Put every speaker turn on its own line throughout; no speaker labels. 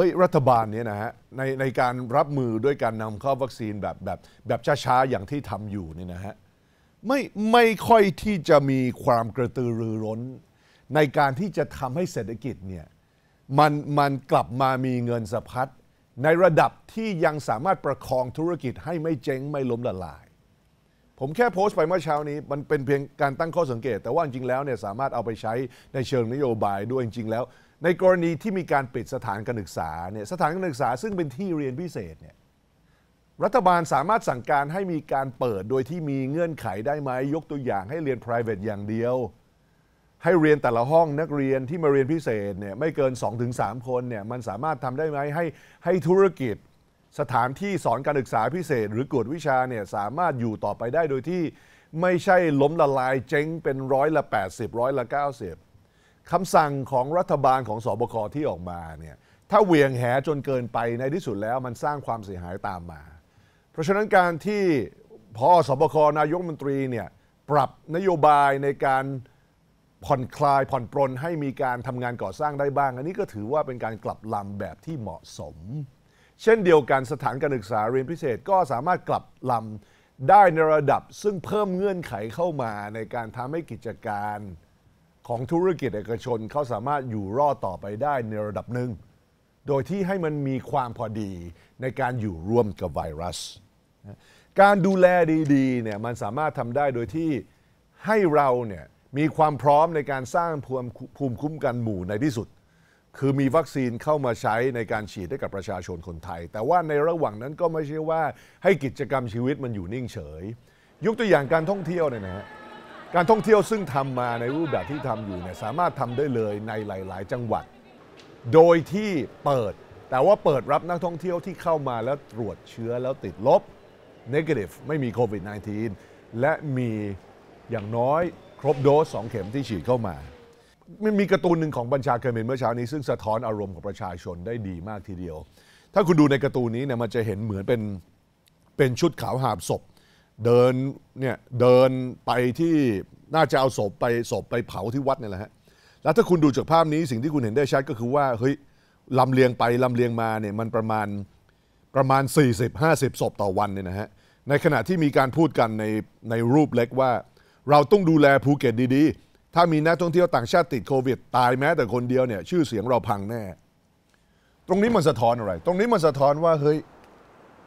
เฮ้ยรัฐบาลเนี่ยนะฮะในในการรับมือด้วยการนำเข้าวัคซีนแบบแบบแบบช้าๆ อย่างที่ทำอยู่นี่นะฮะไม่ไม่ค่อยที่จะมีความกระตือรือร้น ในการที่จะทำให้เศรษฐกิจเนี่ยมันมันกลับมามีเงินสะพัดในระดับที่ยังสามารถประคองธุรกิจให้ไม่เจ๊งไม่ล้มละลายผมแค่โพสต์ไปเมื่อเช้านี้มันเป็นเพียงการตั้งข้อสังเกต แต่ว่าจริงๆแล้วเนี่ยสามารถเอาไปใช้ในเชิงนโยบายด้วยจริง ๆแล้ว ในกรณีที่มีการปิดสถานการศึกษาเนี่ยสถานการศึกษาซึ่งเป็นที่เรียนพิเศษเนี่ยรัฐบาลสามารถสั่งการให้มีการเปิดโดยที่มีเงื่อนไขได้ไหมยกตัวอย่างให้เรียน private อย่างเดียว ให้เรียนแต่ละห้องนักเรียนที่มาเรียนพิเศษเนี่ยไม่เกิน 2-3 คนเนี่ยมันสามารถทำได้ไหมให้ให้ธุรกิจสถานที่สอนการศึกษาพิเศษ หรือกวดวิชาเนี่ยสามารถอยู่ต่อไปได้โดยที่ไม่ใช่ล้มละลายเจ๊งเป็นร้อยละ80ร้อยละ90คำสั่งของรัฐบาลของสอบคที่ออกมาเนี่ยถ้าเหวี่ยงแหจนเกินไปในที่สุดแล้วมันสร้างความเสียหายตามมา เพราะฉะนั้นการที่พอสอบคนายกมนตรีเนี่ยปรับนโยบายในการผ่อนคลายผ่อนปรนให้มีการทำงานก่อสร้างได้บ้าง อันนี้ก็ถือว่าเป็นการกลับลำแบบที่เหมาะสมเช่นเดียวกันสถานการศึกษาเรียนพิเศษก็สามารถกลับลำได้ในระดับ ซึ่งเพิ่มเงื่อนไขเข้ามาในการทำให้กิจการของธุรกิจเอกชนเขาสามารถอยู่รอดต่อไปได้ในระดับหนึ่ง โดยที่ให้มันมีความพอดีในการอยู่ร่วมกับไวรัส การดูแลดีๆเนี่ยมันสามารถทำได้โดยที่ให้เราเนี่ยมีความพร้อมในการสร้างภูมิคุ้มกันหมู่ในที่สุดคือมีวัคซีนเข้ามาใช้ในการฉีดให้กับประชาชนคนไทย แต่ว่าในระหว่างนั้นก็ไม่ใช่ว่าให้กิจกรรมชีวิตมันอยู่นิ่งเฉยยกตัวอย่างการท่องเที่ยวเนี่ยนะฮะการท่องเที่ยวซึ่งทำมาในรูปแบบที่ทำอยู่เนี่ยสามารถทำได้เลยในหลาย ๆ จังหวัด โดยที่เปิดแต่ว่าเปิดรับนักท่องเที่ยวที่เข้ามาแล้วตรวจเชื้อแล้วติดลบ negative ไม่มีโควิด -19 และมีอย่างน้อยครบโดส2เข็มที่ฉีดเข้ามามันมีการ์ตูนหนึ่งของบัญชาเคอเมนเมื่อเช้านี้ซึ่งสะท้อนอารมณ์ของประชาชนได้ดีมากทีเดียว ถ้าคุณดูในการ์ตูนนี้เนี่ยมันจะเห็นเหมือนเป็น เป็นชุดขาวหาบศพ เดินเนี่ยเดินไปที่น่าจะเอาศพไปศพไปเผาที่วัดเนี่ยแหละฮะ แล้วถ้าคุณดูจากภาพนี้สิ่งที่คุณเห็นได้ชัดก็คือว่าเฮ้ยลำเลียงไปลำเลียงมาเนี่ยมันประมาณประมาณ 40-50ศพต่อวันเนี่ยนะฮะ ในขณะที่มีการพูดกันในในรูปเล็กว่าเราต้องดูแลภูเก็ตดีๆถ้ามีนักท่องเที่ยวต่างชาติติดโควิด ตายแม้แต่คนเดียวเนี่ยชื่อเสียงเราพังแน่ ตรงนี้มันสะท้อนอะไร ตรงนี้มันสะท้อนว่าเฮ้ย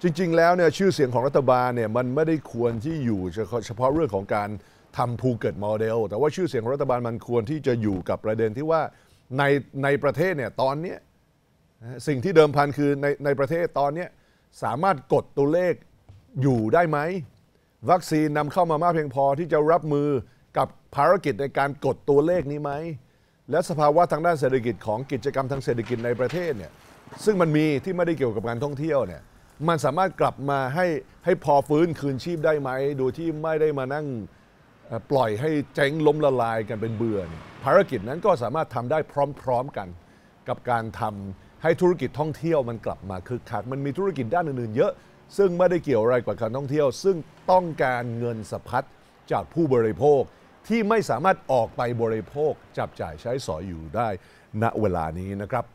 จริง ๆ แล้วเนี่ยชื่อเสียงของรัฐบาลเนี่ยมันไม่ได้ควรที่อยู่เฉพาะเรื่องของการทำภูเก็ตโมเดล แต่ว่าชื่อเสียงของรัฐบาลมันควรที่จะอยู่กับประเด็นที่ว่าในในประเทศเนี่ยตอนนี้สิ่งที่เดิมพันคือในในประเทศตอนนี้สามารถกดตัวเลขอยู่ได้ไหมวัคซีนนำเข้ามามากเพียงพอที่จะรับมือกับภารกิจในการกดตัวเลขนี้ไหมและสภาวะทางด้านเศรษฐกิจของกิจกรรมทางเศรษฐกิจในประเทศเนี่ยซึ่งมันมี ที่ไม่ได้เกี่ยวกับการท่องเที่ยวเนี่ยมันสามารถกลับมาให้ให้พอฟื้นคืนชีพได้ไหมโดยที่ไม่ได้มานั่งปล่อยให้เจ๊งล้มละลายกันเป็นเบื่อภารกิจนั้นก็สามารถทำได้พร้อมๆกัน กับการทำให้ธุรกิจท่องเที่ยวมันกลับมาคึกคักมันมีธุรกิจด้านอื่นๆเยอะซึ่งไม่ได้เกี่ยวอะไรกับการท่องเที่ยว ซึ่งต้องการเงินสะพัดจากผู้บริโภคที่ไม่สามารถออกไปบริโภค จับจ่ายใช้สอยอยู่ได้ณเวลานี้นะครับ